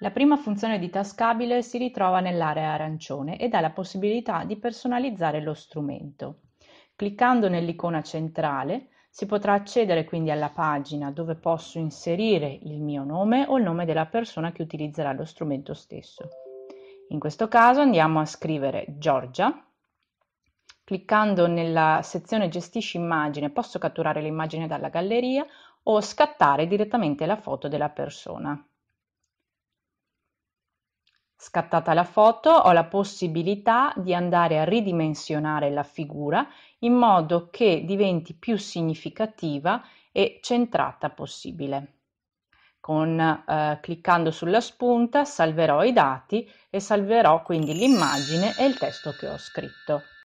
La prima funzione di tascabile si ritrova nell'area arancione ed ha la possibilità di personalizzare lo strumento. Cliccando nell'icona centrale si potrà accedere quindi alla pagina dove posso inserire il mio nome o il nome della persona che utilizzerà lo strumento stesso. In questo caso andiamo a scrivere Giorgia. Cliccando nella sezione Gestisci immagine posso catturare l'immagine dalla galleria o scattare direttamente la foto della persona. Scattata la foto ho la possibilità di andare a ridimensionare la figura in modo che diventi più significativa e centrata possibile. Con, eh, cliccando sulla spunta salverò i dati e salverò quindi l'immagine e il testo che ho scritto.